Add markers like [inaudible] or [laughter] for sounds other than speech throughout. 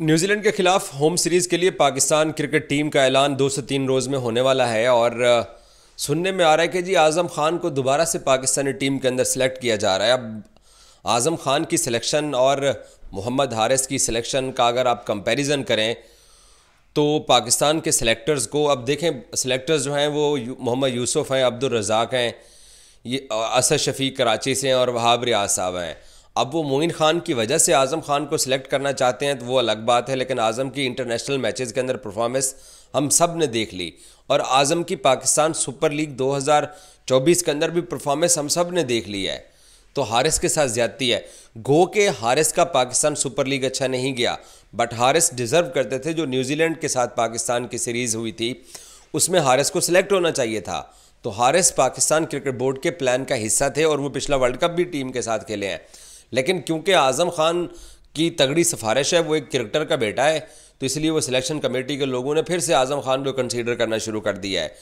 New Zealand के खिलाफ home series के लिए पाकिस्तान क्रिकेट टीम का ऐलान दो से तीन रोज़ में होने वाला है और सुनने में आ रहा है कि जी आज़म खान को दोबारा से पाकिस्तानी टीम के अंदर सेलेक्ट किया जा रहा है अब आज़म खान की सिलेक्शन और मोहम्मद हारिस की सिलेक्शन का अगर आप कंपैरिजन करें तो पाकिस्तान के सिलेक्टर्स को अब देखें सिलेक्टर्स जो हैं वो मोहम्मद यूसुफ़ हैं अब्दुलरजाक हैं ये असद शफ़ी कराची से हैं और वहाब रियाज साहब हैं अब वो मोइन खान की वजह से आज़म खान को सिलेक्ट करना चाहते हैं तो वो अलग बात है लेकिन आज़म की इंटरनेशनल मैचेस के अंदर परफॉर्मेंस हम सब ने देख ली और आज़म की पाकिस्तान सुपर लीग 2024 के अंदर भी परफॉर्मेंस हम सब ने देख ली है तो हारिस के साथ ज्यादती है गो के हारिस का पाकिस्तान सुपर लीग अच्छा नहीं गया बट हारिस डिज़र्व करते थे जो न्यूजीलैंड के साथ पाकिस्तान की सीरीज़ हुई थी उसमें हारिस को सिलेक्ट होना चाहिए था तो हारिस पाकिस्तान क्रिकेट बोर्ड के प्लान का हिस्सा थे और वो पिछला वर्ल्ड कप भी टीम के साथ खेले हैं लेकिन क्योंकि आज़म खान की तगड़ी सिफारिश है वो एक क्रिकेटर का बेटा है तो इसलिए वो सिलेक्शन कमेटी के लोगों ने फिर से आज़म खान को कंसीडर करना शुरू कर दिया है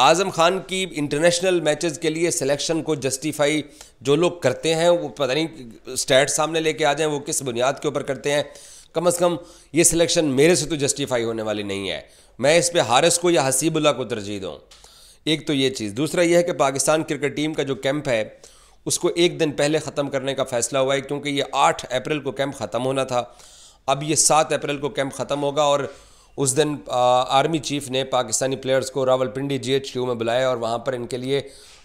आज़म खान की इंटरनेशनल मैचेस के लिए सिलेक्शन को जस्टिफाई जो लोग करते हैं वो पता नहीं स्टैट सामने लेके आ जाएं वो किस बुनियाद के ऊपर करते हैं कम अज़ कम ये सिलेक्शन मेरे से तो जस्टिफाई होने वाली नहीं है मैं इस पर हारिस को या हसीबुल्ला को तरजीह दूँ एक तो ये चीज़ दूसरा यह है कि पाकिस्तान क्रिकेट टीम का जो कैंप है उसको एक दिन पहले ख़त्म करने का फ़ैसला हुआ है क्योंकि ये आठ अप्रैल को कैंप ख़त्म होना था अब ये सात अप्रैल को कैंप ख़त्म होगा और उस दिन आर्मी चीफ ने पाकिस्तानी प्लेयर्स को रावलपिंडी जीएचक्यू में बुलाया और वहाँ पर इनके लिए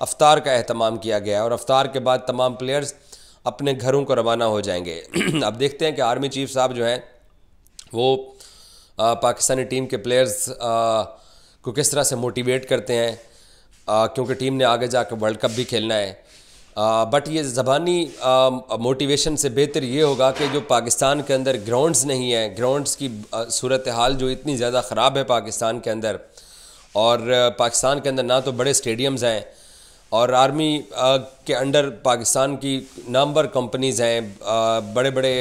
अफ्तार का अहतमाम किया गया और अफ्तार के बाद तमाम प्लेयर्स अपने घरों को रवाना हो जाएंगे [clears throat] अब देखते हैं कि आर्मी चीफ साहब जो हैं वो आ, पाकिस्तानी टीम के प्लेयर्स आ, को किस तरह से मोटिवेट करते हैं क्योंकि टीम ने आगे कर वर्ल्ड कप भी खेलना है बट ये ज़बानी मोटिवेशन से बेहतर ये होगा कि जो पाकिस्तान के अंदर ग्राउंड्स नहीं हैं ग्राउंड्स की सूरत हाल जो इतनी ज़्यादा ख़राब है पाकिस्तान के अंदर और पाकिस्तान के अंदर ना तो बड़े स्टेडियम्स हैं और आर्मी के अंडर पाकिस्तान की नामवर कंपनीज़ हैं बड़े बड़े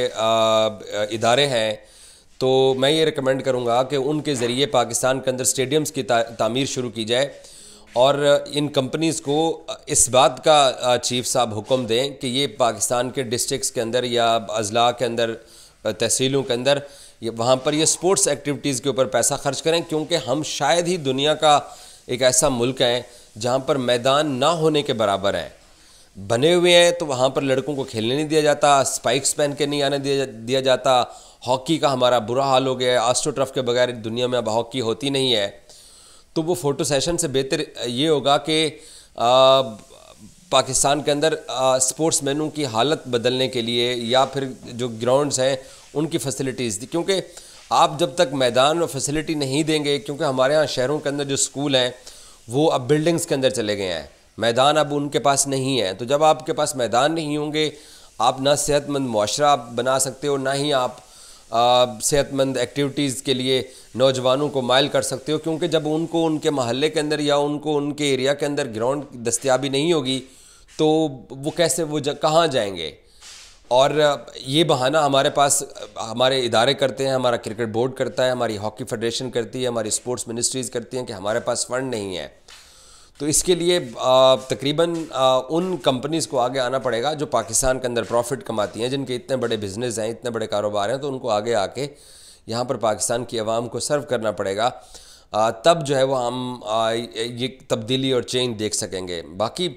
इदारे हैं तो मैं ये रिकमेंड करूँगा कि उनके ज़रिए पाकिस्तान के अंदर स्टेडियम्स की ता, तामीर शुरू की जाए और इन कंपनीज़ को इस बात का चीफ साहब हुक्म दें कि ये पाकिस्तान के डिस्ट्रिक्स के अंदर या अजला के अंदर तहसीलों के अंदर ये वहाँ पर ये स्पोर्ट्स एक्टिविटीज़ के ऊपर पैसा खर्च करें क्योंकि हम शायद ही दुनिया का एक ऐसा मुल्क है जहाँ पर मैदान ना होने के बराबर है बने हुए हैं तो वहाँ पर लड़कों को खेलने नहीं दिया जाता स्पाइक्स पहन के नहीं आने दिया दिया जाता हॉकी का हमारा बुरा हाल हो गया है आस्ट्रोट्रफ के बगैर दुनिया में अब हॉकी होती नहीं है तो वो फ़ोटो सेशन से बेहतर ये होगा कि पाकिस्तान के अंदर स्पोर्ट्स मैनों की हालत बदलने के लिए या फिर जो ग्राउंड्स हैं उनकी फैसिलिटीज़ क्योंकि आप जब तक मैदान और फैसिलिटी नहीं देंगे क्योंकि हमारे यहाँ शहरों के अंदर जो स्कूल हैं वो अब बिल्डिंग्स के अंदर चले गए हैं मैदान अब उनके पास नहीं है तो जब आपके पास मैदान नहीं होंगे आप ना सेहतमंद माशरा बना सकते हो ना ही आप सेहतमंद एक्टिविटीज़ के लिए नौजवानों को मायल कर सकते हो क्योंकि जब उनको उनके महल्ले के अंदर या उनको उनके एरिया के अंदर ग्राउंड दस्तियाबी नहीं होगी तो वो कैसे वो जा, कहाँ जाएंगे और ये बहाना हमारे पास हमारे इदारे करते हैं हमारा क्रिकेट बोर्ड करता है हमारी हॉकी फेडरेशन करती है हमारी स्पोर्ट्स मिनिस्ट्रीज़ करती हैं कि हमारे पास फ़ंड नहीं है तो इसके लिए तकरीबन उन कंपनीज़ को आगे आना पड़ेगा जो पाकिस्तान के अंदर प्रॉफिट कमाती हैं जिनके इतने बड़े बिजनेस हैं इतने बड़े कारोबार हैं तो उनको आगे आके यहाँ पर पाकिस्तान की आवाम को सर्व करना पड़ेगा तब जो है वो हम ये तब्दीली और चेंज देख सकेंगे बाकी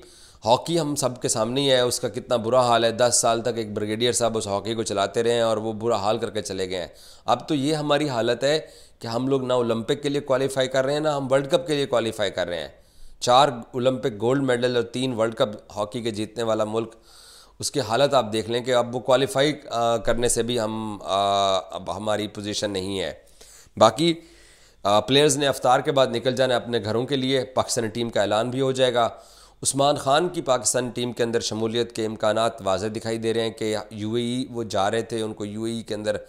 हॉकी हम सब के सामने ही है उसका कितना बुरा हाल है दस साल तक एक ब्रिगेडियर साहब उस हॉकी को चलाते रहे हैं और वो बुरा हाल करके चले गए हैं अब तो ये हमारी हालत है कि हम लोग ना ओलंपिक के लिए क्वालिफाई कर रहे हैं ना हम वर्ल्ड कप के लिए क्वालिफाई कर रहे हैं चार ओलंपिक गोल्ड मेडल और तीन वर्ल्ड कप हॉकी के जीतने वाला मुल्क उसकी हालत आप देख लें कि अब वो क्वालिफाई करने से भी हम आ, अब हमारी पोजीशन नहीं है बाकी आ, प्लेयर्स ने अफ्तार के बाद निकल जाना अपने घरों के लिए पाकिस्तानी टीम का ऐलान भी हो जाएगा उस्मान खान की पाकिस्तान टीम के अंदर शमूलियत के इम्कान वाजह दिखाई दे रहे हैं कि यू e वो जा रहे थे उनको यू e के अंदर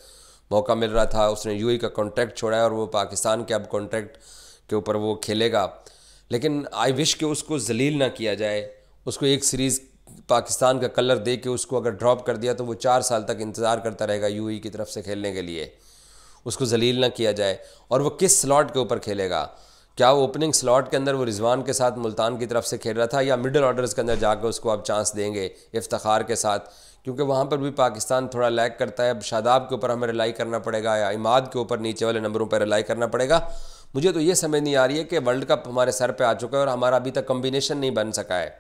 मौका मिल रहा था उसने यू e का कॉन्ट्रैक्ट छोड़ा है और वो पाकिस्तान के अब कॉन्ट्रैक्ट के ऊपर वो खेलेगा लेकिन आई विश कि उसको जलील ना किया जाए उसको एक सीरीज़ पाकिस्तान का कलर दे के उसको अगर ड्रॉप कर दिया तो वो चार साल तक इंतज़ार करता रहेगा यू e की तरफ से खेलने के लिए उसको जलील ना किया जाए और वो किस स्लॉट के ऊपर खेलेगा क्या वो ओपनिंग स्लॉट के अंदर वो रिजवान के साथ मुल्तान की तरफ से खेल रहा था या मिडिल ऑर्डर्स के अंदर जाकर उसको आप चांस देंगे इफ्तार के साथ क्योंकि वहाँ पर भी पाकिस्तान थोड़ा लैग करता है अब शादाब के ऊपर हमें रिलाई करना पड़ेगा या इमाद के ऊपर नीचे वाले नंबरों पर रिलाई करना पड़ेगा मुझे तो ये समझ नहीं आ रही है कि वर्ल्ड कप हमारे सर पे आ चुका है और हमारा अभी तक कम्बिनेशन नहीं बन सका है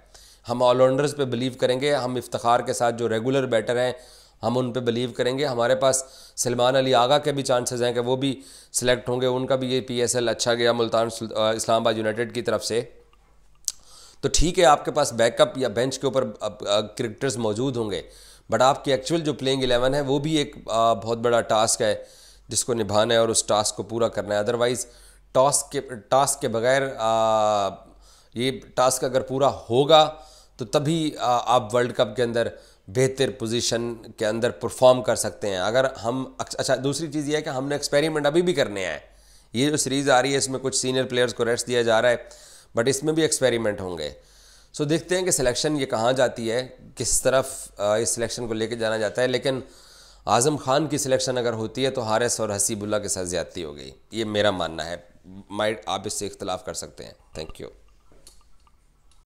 हम ऑलराउंडर्स पे बिलीव करेंगे हम इफ्तार के साथ जो रेगुलर बैटर हैं हम उन पे बिलीव करेंगे हमारे पास सलमान अली आगा के भी चांसेस हैं कि वो भी सिलेक्ट होंगे उनका भी ये पी अच्छा गया मुल्तान इस्लामाबाद यूनाइटेड की तरफ से तो ठीक है आपके पास बैकअप या बेंच के ऊपर क्रिकेटर्स मौजूद होंगे बट आपकी एक्चुअल जो प्लेइंग एलेवन है वो भी एक बहुत बड़ा टास्क है जिसको निभाना है और उस टास्क को पूरा करना है अदरवाइज़ टॉस के टास्क के बगैर ये टास्क अगर पूरा होगा तो तभी आप वर्ल्ड कप के अंदर बेहतर पोजीशन के अंदर परफॉर्म कर सकते हैं अगर हम अच्छा दूसरी चीज़ ये है कि हमने एक्सपेरिमेंट अभी भी करने हैं ये जो सीरीज़ आ रही है इसमें कुछ सीनियर प्लेयर्स को रेस्ट दिया जा रहा है बट इसमें भी एक्सपेरिमेंट होंगे सो देखते हैं कि सिलेक्शन ये कहाँ जाती है किस तरफ इस सिलेक्शन को लेके जाना जाता है लेकिन आज़म खान की सिलेक्शन अगर होती है तो हारिस और हसीबुल्ला के साथ ज़्यादती हो गई ये मेरा मानना है माइट आप इससे इख्तलाफ कर सकते हैं थैंक यू